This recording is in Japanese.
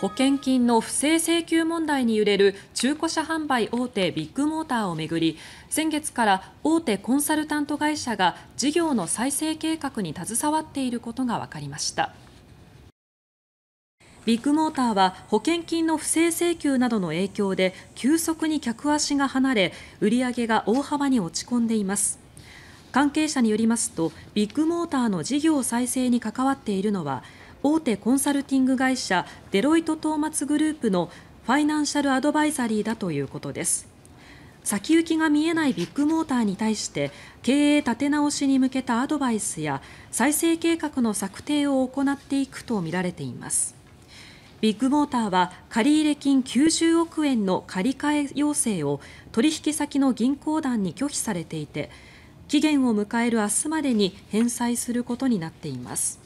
保険金の不正請求問題に揺れる中古車販売大手ビッグモーターを巡り先月から大手コンサルタント会社が事業の再生計画に携わっていることが分かりました。ビッグモーターは保険金の不正請求などの影響で急速に客足が離れ売り上げが大幅に落ち込んでいます。関係者によりますとビッグモーターの事業再生に関わっているのは大手コンサルティング会社デロイトトーマツグループのファイナンシャルアドバイザリーだということです。先行きが見えないビッグモーターに対して経営立て直しに向けたアドバイスや再生計画の策定を行っていくとみられています。ビッグモーターは借入金90億円の借り換え要請を取引先の銀行団に拒否されていて期限を迎える明日までに返済することになっています。